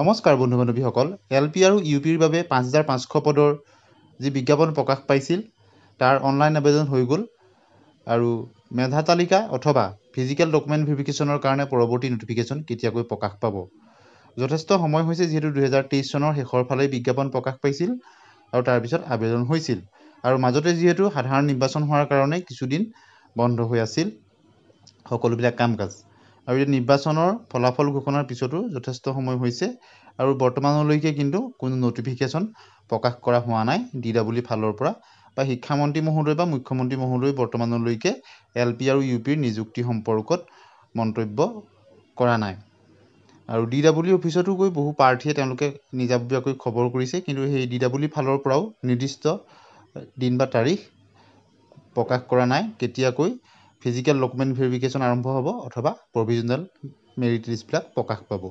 নমস্কাৰ বন্ধু বান্ধৱীসকল এল পি আৰু ইউ পিৰ বাবে পাঁচ হাজাৰ পাঁচশ পদৰ যি বিজ্ঞাপন প্ৰকাশ পাইছিল তাৰ অনলাইন আবেদন হৈ গ'ল আৰু মেধা তালিকা অথবা ফিজিকেল ডকুমেণ্ট ভেৰিফিকেশ্যনৰ কাৰণে পৰৱৰ্তী নটিফিকেশ্যন কেতিয়াকৈ প্ৰকাশ পাব যথেষ্ট সময় হৈছে যিহেতু দুহেজাৰ তেইছ চনৰ শেষৰ ফালেই বিজ্ঞাপন প্ৰকাশ পাইছিল আৰু তাৰপিছত আবেদন হৈছিল আৰু মাজতে যিহেতু সাধাৰণ নিৰ্বাচন হোৱাৰ কাৰণে কিছুদিন বন্ধ হৈ আছিল সকলোবিলাক কাম কাজ আৰু এতিয়া নিৰ্বাচনৰ ফলাফল ঘোষণাৰ পিছতো যথেষ্ট সময় হৈছে আৰু বৰ্তমানলৈকে কিন্তু কোনো নটিফিকেশ্যন প্ৰকাশ কৰা হোৱা নাই ডি ডাব্লিউ ফালৰ পৰা বা শিক্ষামন্ত্ৰী মহোদয় বা মুখ্যমন্ত্ৰী মহোদয় বৰ্তমানলৈকে এল পি আৰু ইউ পিৰ নিযুক্তি সম্পৰ্কত মন্তব্য কৰা নাই আৰু ডি ডাব্লিউ অফিচতো গৈ বহু প্ৰাৰ্থীয়ে তেওঁলোকে নিজাববীয়াকৈ খবৰ কৰিছে কিন্তু সেই ডি ডাব্লিউ ফালৰ পৰাও নিৰ্দিষ্ট দিন বা তাৰিখ প্ৰকাশ কৰা নাই কেতিয়াকৈ ফিজিকেল ডকুমেণ্ট ভেৰিফিকেশ্যন আৰম্ভ হ'ব অথবা প্ৰভিজনেল মেৰিট লিষ্টবিলাক প্ৰকাশ পাব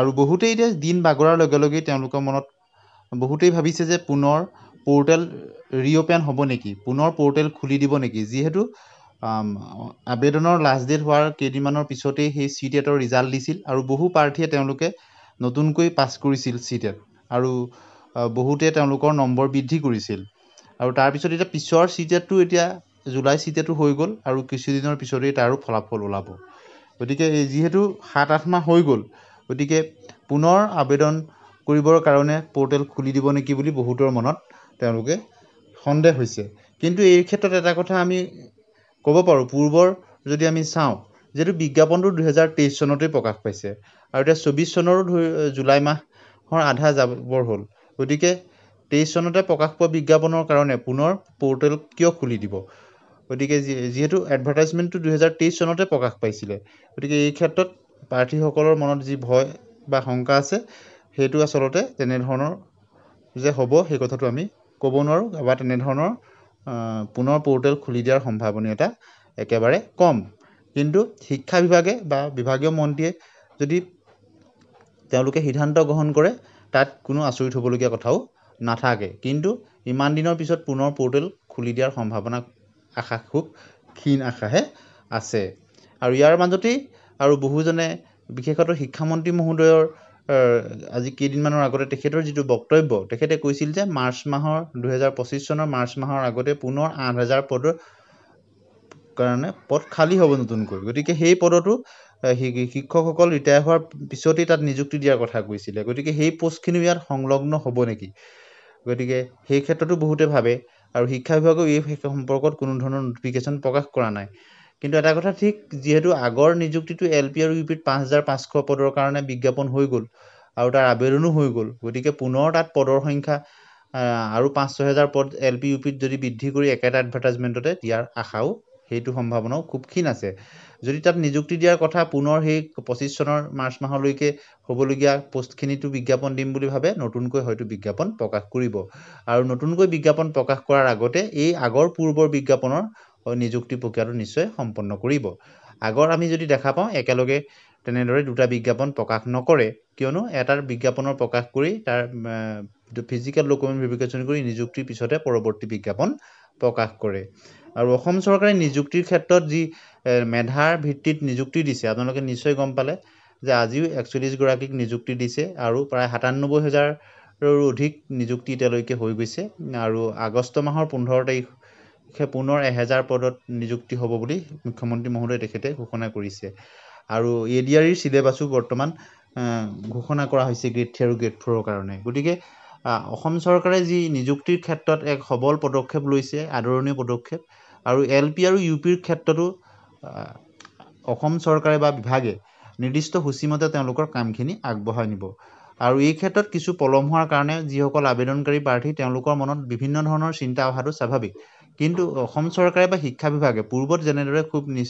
আৰু বহুতেই এতিয়া দিন বাগৰাৰ লগে লগেই তেওঁলোকৰ মনত বহুতেই ভাবিছে যে পুনৰ পৰ্টেল ৰিঅ'পেন হ'ব নেকি পুনৰ পৰ্টেল খুলি দিব নেকি যিহেতু আবেদনৰ লাষ্ট ডেট হোৱাৰ কেইদিনমানৰ পিছতেই সেই চি টি এটৰ ৰিজাল্ট দিছিল আৰু বহু প্ৰাৰ্থীয়ে তেওঁলোকে নতুনকৈ পাছ কৰিছিল চি টি এট আৰু বহুতে তেওঁলোকৰ নম্বৰ বৃদ্ধি কৰিছিল আৰু তাৰপিছত এতিয়া পিছৰ চি টি এটটো এতিয়া জুলাই চিটিয়াটো হৈ গ'ল আৰু কিছুদিনৰ পিছতেই তাৰো ফলাফল ওলাব গতিকে যিহেতু সাত আঠ মাহ হৈ গ'ল গতিকে পুনৰ আবেদন কৰিবৰ কাৰণে পৰ্টেল খুলি দিব নেকি বুলি বহুতৰ মনত তেওঁলোকে সন্দেহ হৈছে কিন্তু এই ক্ষেত্ৰত এটা কথা আমি ক'ব পাৰোঁ পূৰ্বৰ যদি আমি চাওঁ যিহেতু বিজ্ঞাপনটো দুহেজাৰ তেইছ চনতেই প্ৰকাশ পাইছে আৰু এতিয়া চৌব্বিছ চনৰো ধৰি জুলাই মাহৰ আধা যাবৰ হ'ল গতিকে তেইছ চনতে প্ৰকাশ পোৱা বিজ্ঞাপনৰ কাৰণে পুনৰ পৰ্টেল কিয় খুলি দিব গতিকে যিহেতু এডভাৰটাইজমেণ্টটো দুহেজাৰ তেইছ চনতে প্ৰকাশ পাইছিলে গতিকে এই ক্ষেত্ৰত প্ৰাৰ্থীসকলৰ মনত যি ভয় বা শংকা আছে সেইটো আচলতে তেনেধৰণৰ যে হ'ব সেই কথাটো আমি ক'ব নোৱাৰোঁ বা তেনেধৰণৰ পুনৰ পৰ্টেল খুলি দিয়াৰ সম্ভাৱনীয়তা একেবাৰে কম কিন্তু শিক্ষা বিভাগে বা বিভাগীয় মন্ত্ৰীয়ে যদি তেওঁলোকে সিদ্ধান্ত গ্ৰহণ কৰে তাত কোনো আচৰিত হ'বলগীয়া কথাও নাথাকে কিন্তু ইমান দিনৰ পিছত পুনৰ পৰ্টেল খুলি দিয়াৰ সম্ভাৱনা আশা খুব ক্ষীণ আশাহে আছে আৰু ইয়াৰ মাজতেই আৰু বহুজনে বিশেষত্ব শিক্ষামন্ত্ৰী মহোদয়ৰ আজি কেইদিনমানৰ আগতে তেখেতৰ যিটো বক্তব্য তেখেতে কৈছিল যে মাৰ্চ মাহৰ দুহেজাৰ পঁচিছ চনৰ মাৰ্চ মাহৰ আগতে পুনৰ আঠ হাজাৰ পদৰ কাৰণে পদ খালী হ'ব নতুনকৈ গতিকে সেই পদতো শিক্ষকসকল ৰিটায়াৰ হোৱাৰ পিছতেই তাত নিযুক্তি দিয়াৰ কথা কৈছিলে গতিকে সেই পোষ্টখিনিও ইয়াত সংলগ্ন হ'ব নেকি গতিকে সেই ক্ষেত্ৰতো বহুতে ভাবে আৰু শিক্ষা বিভাগেও এই সম্পৰ্কত কোনো ধৰণৰ নটিফিকেশ্যন প্ৰকাশ কৰা নাই কিন্তু এটা কথা ঠিক যিহেতু আগৰ নিযুক্তিটো এল পি আৰু ইউ পিত পাঁচ হাজাৰ পাঁচশ পদৰ কাৰণে বিজ্ঞাপন হৈ গ'ল আৰু তাৰ আবেদনো হৈ গ'ল গতিকে পুনৰ তাত পদৰ সংখ্যা আৰু পাঁচ ছহেজাৰ পদ এল পি ইউ পিত যদি বৃদ্ধি কৰি একেটা এডভাৰটাইজমেণ্টতে দিয়াৰ আশাও সেইটো সম্ভাৱনাও খুব ক্ষীণ আছে যদি তাত নিযুক্তি দিয়াৰ কথা পুনৰ সেই পঁচিছ চনৰ মাৰ্চ মাহলৈকে হ'বলগীয়া পোষ্টখিনিতো বিজ্ঞাপন দিম বুলি ভাবে নতুনকৈ হয়তো বিজ্ঞাপন প্ৰকাশ কৰিব আৰু নতুনকৈ বিজ্ঞাপন প্ৰকাশ কৰাৰ আগতে এই আগৰ পূৰ্বৰ বিজ্ঞাপনৰ নিযুক্তি প্ৰক্ৰিয়াটো নিশ্চয় সম্পন্ন কৰিব আগৰ আমি যদি দেখা পাওঁ একেলগে তেনেদৰে দুটা বিজ্ঞাপন প্ৰকাশ নকৰে কিয়নো এটাৰ বিজ্ঞাপনৰ প্ৰকাশ কৰি তাৰ ফিজিকেল ডকুমেণ্ট ভেৰিফিকেশ্যন কৰি নিযুক্তিৰ পিছতে পৰৱৰ্তী বিজ্ঞাপন প্ৰকাশ কৰে আৰু অসম চৰকাৰে নিযুক্তিৰ ক্ষেত্ৰত যি মেধাৰ ভিত্তিত নিযুক্তি দিছে আপোনালোকে নিশ্চয় গম পালে যে আজিও একচল্লিছগৰাকীক নিযুক্তি দিছে আৰু প্ৰায় সাতান্নব্বৈ হেজাৰৰো অধিক নিযুক্তি এতিয়ালৈকে হৈ গৈছে আৰু আগষ্ট মাহৰ পোন্ধৰ তাৰিখে পুনৰ এহেজাৰ পদত নিযুক্তি হ'ব বুলি মুখ্যমন্ত্ৰী মহোদয়ে তেখেতে ঘোষণা কৰিছে আৰু এ ডি আৰ ইৰ চিলেবাছো বৰ্তমান ঘোষণা কৰা হৈছে গ্ৰেড থ্ৰী আৰু গ্ৰেড ফ'ৰৰ কাৰণে গতিকে অসম চৰকাৰে যি নিযুক্তিৰ ক্ষেত্ৰত এক সবল পদক্ষেপ লৈছে আদৰণীয় পদক্ষেপ আৰু এল পি আৰু ইউ পিৰ ক্ষেত্ৰতো অসম চৰকাৰে বা বিভাগে নিৰ্দিষ্ট সূচীমতে তেওঁলোকৰ কামখিনি আগবঢ়াই নিব আৰু এই ক্ষেত্ৰত কিছু পলম হোৱাৰ কাৰণে যিসকল আবেদনকাৰী প্ৰাৰ্থী তেওঁলোকৰ মনত বিভিন্ন ধৰণৰ চিন্তা অহাটো স্বাভাৱিক কিন্তু অসম চৰকাৰে বা শিক্ষা বিভাগে পূৰ্বত যেনেদৰে খুব নি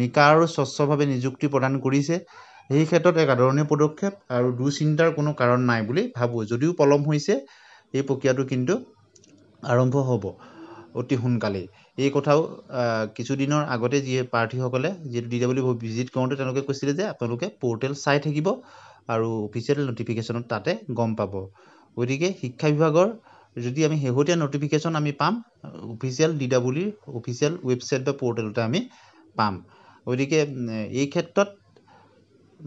নিকা আৰু স্বচ্ছভাৱে নিযুক্তি প্ৰদান কৰিছে সেই ক্ষেত্ৰত এক আদৰণীয় পদক্ষেপ আৰু দুচিন্তাৰ কোনো কাৰণ নাই বুলি ভাবোঁ যদিও পলম হৈছে এই প্ৰক্ৰিয়াটো কিন্তু আৰম্ভ হ'ব অতি সোনকালেই এই কথাও কিছুদিনৰ আগতে যি প্ৰাৰ্থীসকলে যিহেতু ডি ডাব্লিউ ভিজিট কৰোঁতে তেওঁলোকে কৈছিলে যে আপোনালোকে পৰ্টেল চাই থাকিব আৰু অফিচিয়েল নটিফিকেশ্যনত তাতে গম পাব গতিকে শিক্ষা বিভাগৰ যদি আমি শেহতীয়া নটিফিকেশ্যন আমি পাম অফিচিয়েল ডি ডাব্লিউৰ অফিচিয়েল ৱেবছাইট বা পৰ্টেলতে আমি পাম গতিকে এই ক্ষেত্ৰত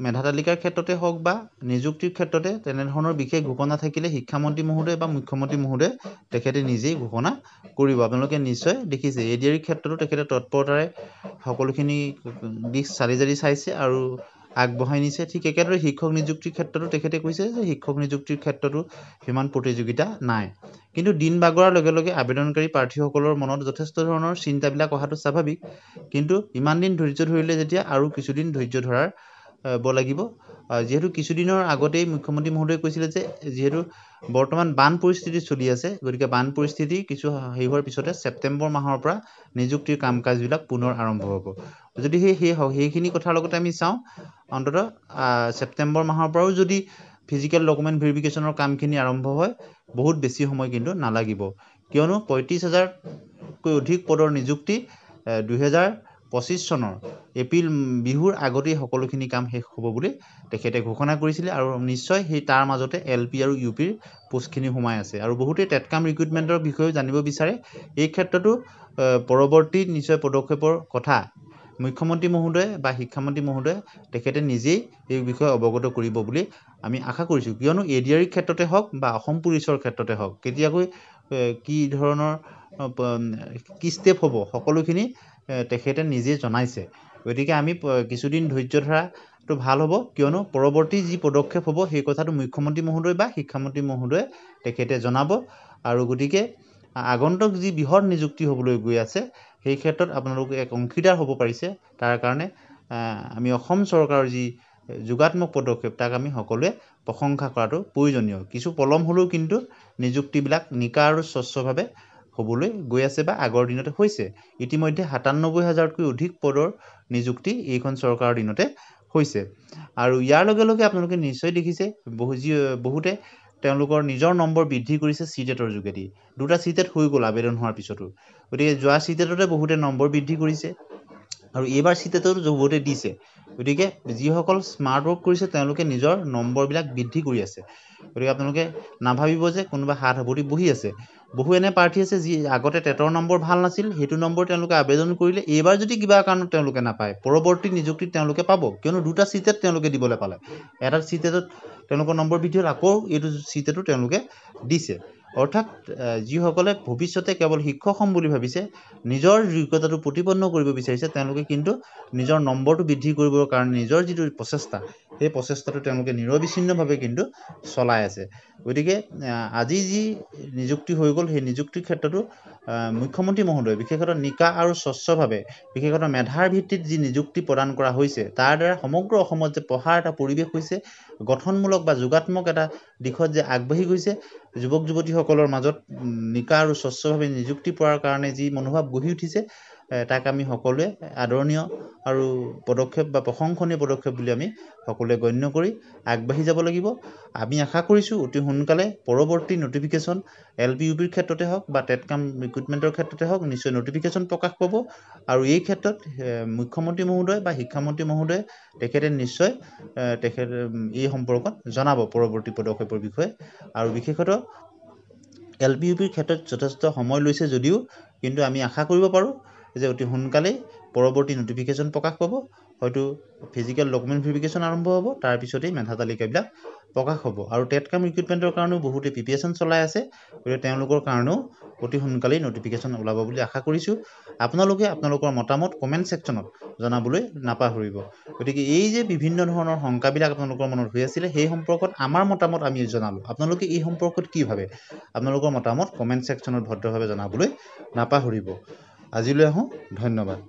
মেধা তালিকাৰ ক্ষেত্ৰতে হওক বা নিযুক্তিৰ ক্ষেত্ৰতে তেনেধৰণৰ বিশেষ ঘোষণা থাকিলে শিক্ষামন্ত্ৰী মহোদয় বা মুখ্যমন্ত্ৰী মহোদয়ে তেখেতে নিজেই ঘোষণা কৰিব আপোনালোকে নিশ্চয় দেখিছে এ ডি ডিয়াৰীৰ ক্ষেত্ৰতো তেখেতে তৎপৰতাৰে সকলোখিনি দিশ চালি জাৰি চাইছে আৰু আগবঢ়াই নিছে ঠিক একেদৰে শিক্ষক নিযুক্তিৰ ক্ষেত্ৰতো তেখেতে কৈছে যে শিক্ষক নিযুক্তিৰ ক্ষেত্ৰতো সিমান প্ৰতিযোগিতা নাই কিন্তু দিন বাগৰাৰ লগে লগে আবেদনকাৰী প্ৰাৰ্থীসকলৰ মনত যথেষ্ট ধৰণৰ চিন্তাবিলাক অহাটো স্বাভাৱিক কিন্তু ইমান দিন ধৈৰ্য ধৰিলে যেতিয়া আৰু কিছুদিন ধৈৰ্য ধৰাৰ ল'ব লাগিব যিহেতু কিছুদিনৰ আগতেই মুখ্যমন্ত্ৰী মহোদয়ে কৈছিলে যে যিহেতু বৰ্তমান বান পৰিস্থিতি চলি আছে গতিকে বান পৰিস্থিতি কিছু হেৰি হোৱাৰ পিছতে ছেপ্টেম্বৰ মাহৰ পৰা নিযুক্তিৰ কাম কাজবিলাক পুনৰ আৰম্ভ হ'ব যদি সেই সেই সেইখিনি কথাৰ লগতে আমি চাওঁ অন্ততঃ ছেপ্টেম্বৰ মাহৰ পৰাও যদি ফিজিকেল ডকুমেণ্ট ভেৰিফিকেশ্যনৰ কামখিনি আৰম্ভ হয় বহুত বেছি সময় কিন্তু নালাগিব কিয়নো পঁয়ত্ৰিছ হাজাৰতকৈ অধিক পদৰ নিযুক্তি দুহেজাৰ পঁচিছ চনৰ এপ্ৰিল বিহুৰ আগতেই সকলোখিনি কাম শেষ হ'ব বুলি তেখেতে ঘোষণা কৰিছিলে আৰু নিশ্চয় সেই তাৰ মাজতে এল পি আৰু ইউ পিৰ পোষ্টখিনি সোমাই আছে আৰু বহুতে টেটকাম ৰিক্ৰুইটমেণ্টৰ বিষয়েও জানিব বিচাৰে এই ক্ষেত্ৰতো পৰৱৰ্তী নিশ্চয় পদক্ষেপৰ কথা মুখ্যমন্ত্ৰী মহোদয়ে বা শিক্ষামন্ত্ৰী মহোদয়ে তেখেতে নিজেই এই বিষয়ে অৱগত কৰিব বুলি আমি আশা কৰিছোঁ কিয়নো এ ডি আৰ ক্ষেত্ৰতে হওক বা অসম পুলিচৰ ক্ষেত্ৰতে হওক কেতিয়াকৈ কি ধৰণৰ কি ষ্টেপ হ'ব সকলোখিনি তেখেতে নিজে জনাইছে গতিকে আমি কিছুদিন ধৈৰ্য ধৰাটো ভাল হ'ব কিয়নো পৰৱৰ্তী যি পদক্ষেপ হ'ব সেই কথাটো মুখ্যমন্ত্ৰী মহোদয় বা শিক্ষামন্ত্ৰী মহোদয়ে তেখেতে জনাব আৰু গতিকে আগন্তুক যি বৃহৎ নিযুক্তি হ'বলৈ গৈ আছে সেই ক্ষেত্ৰত আপোনালোক এক অংশীদাৰ হ'ব পাৰিছে তাৰ কাৰণে আমি অসম চৰকাৰৰ যি যোগাত্মক পদক্ষেপ তাক আমি সকলোৱে প্ৰশংসা কৰাটো প্ৰয়োজনীয় কিছু পলম হ'লেও কিন্তু নিযুক্তিবিলাক নিকা আৰু স্বচ্ছভাৱে হ'বলৈ গৈ আছে বা আগৰ দিনতে হৈছে ইতিমধ্যে সাতান্নব্বৈ হাজাৰতকৈ অধিক পদৰ নিযুক্তি এইখন চৰকাৰৰ দিনতে হৈছে আৰু ইয়াৰ লগে লগে আপোনালোকে নিশ্চয় দেখিছে বহু যি বহুতে তেওঁলোকৰ নিজৰ নম্বৰ বৃদ্ধি কৰিছে চি টেটৰ যোগেদি দুটা চি টেট হৈ গ'ল আবেদন হোৱাৰ পিছতো গতিকে যোৱা চি টেটতে বহুতে নম্বৰ বৃদ্ধি কৰিছে আৰু এইবাৰ চি টেটতো বহুতে দিছে গতিকে যিসকল স্মাৰ্ট ৱৰ্ক কৰিছে তেওঁলোকে নিজৰ নম্বৰবিলাক বৃদ্ধি কৰি আছে গতিকে আপোনালোকে নাভাবিব যে কোনোবা হাত সাৱটি বহি আছে বহু এনে প্ৰাৰ্থী আছে যি আগতে টেটৰ নম্বৰ ভাল নাছিল সেইটো নম্বৰ তেওঁলোকে আবেদন কৰিলে এইবাৰ যদি কিবা কাৰণত তেওঁলোকে নাপায় পৰৱৰ্তী নিযুক্তিত তেওঁলোকে পাব কিয়নো দুটা চিটেট তেওঁলোকে দিবলৈ পালে এটা চিটেটত তেওঁলোকৰ নম্বৰ বৃদ্ধি হ'ল আকৌ এইটো চিটেটো তেওঁলোকে দিছে অৰ্থাৎ যিসকলে ভৱিষ্যতে কেৱল শিক্ষক হ'ম বুলি ভাবিছে নিজৰ যোগ্যতাটো প্ৰতিপন্ন কৰিব বিচাৰিছে তেওঁলোকে কিন্তু নিজৰ নম্বৰটো বৃদ্ধি কৰিবৰ কাৰণে নিজৰ যিটো প্ৰচেষ্টা সেই প্ৰচেষ্টাটো তেওঁলোকে নিৰবিচ্ছিন্নভাৱে কিন্তু চলাই আছে গতিকে আজি যি নিযুক্তি হৈ গ'ল সেই নিযুক্তিৰ ক্ষেত্ৰতো মুখ্যমন্ত্ৰী মহোদয় বিশেষত নিকা আৰু স্বচ্ছভাৱে বিশেষত মেধাৰ ভিত্তিত যি নিযুক্তি প্ৰদান কৰা হৈছে তাৰ দ্বাৰা সমগ্ৰ অসমত যে পঢ়াৰ এটা পৰিৱেশ হৈছে গঠনমূলক বা যোগাত্মক এটা দিশত যে আগবাঢ়ি গৈছে যুৱক যুৱতীসকলৰ মাজত নিকা আৰু স্বচ্ছভাৱে নিযুক্তি পোৱাৰ কাৰণে যি মনোভাৱ গঢ়ি উঠিছে তাক আমি সকলোৱে আদৰণীয় আৰু পদক্ষেপ বা প্ৰশংসনীয় পদক্ষেপ বুলি আমি সকলোৱে গণ্য কৰি আগবাঢ়ি যাব লাগিব আমি আশা কৰিছোঁ অতি সোনকালে পৰৱৰ্তী নটিফিকেশ্যন এল পি ইউ বিৰ ক্ষেত্ৰতে হওক বা টেট কাম ৰিক্ৰুইটমেণ্টৰ ক্ষেত্ৰতে হওক নিশ্চয় নটিফিকেশ্যন প্ৰকাশ পাব আৰু এই ক্ষেত্ৰত মুখ্যমন্ত্ৰী মহোদয় বা শিক্ষামন্ত্ৰী মহোদয়ে তেখেতে নিশ্চয় তেখেত এই সম্পৰ্কত জনাব পৰৱৰ্তী পদক্ষেপৰ বিষয়ে আৰু বিশেষত এল পি ইউ বিৰ ক্ষেত্ৰত যথেষ্ট সময় লৈছে যদিও কিন্তু আমি আশা কৰিব পাৰোঁ যে অতি সোনকালেই পৰৱৰ্তী নটিফিকেশ্যন প্ৰকাশ পাব হয়তো ফিজিকেল ডকুমেণ্ট ভেৰিফিকেশ্যন আৰম্ভ হ'ব তাৰপিছতেই মেধা তালিকাবিলাক প্ৰকাশ হ'ব আৰু টেট কাম ৰিক্ৰুইটমেণ্টৰ কাৰণেও বহুতে প্ৰিপিয়েশ্যন চলাই আছে গতিকে তেওঁলোকৰ কাৰণেও অতি সোনকালেই নটিফিকেশ্যন ওলাব বুলি আশা কৰিছোঁ আপোনালোকে আপোনালোকৰ মতামত কমেণ্ট ছেকশ্যনত জনাবলৈ নাপাহৰিব গতিকে এই যে বিভিন্ন ধৰণৰ শংকাবিলাক আপোনালোকৰ মনত হৈ আছিলে সেই সম্পৰ্কত আমাৰ মতামত আমি জনালোঁ আপোনালোকে এই সম্পৰ্কত কি ভাবে আপোনালোকৰ মতামত কমেণ্ট ছেকশ্যনত ভদ্ৰভাৱে জনাবলৈ নাপাহৰিব আজিলৈ আহোঁ ধন্যবাদ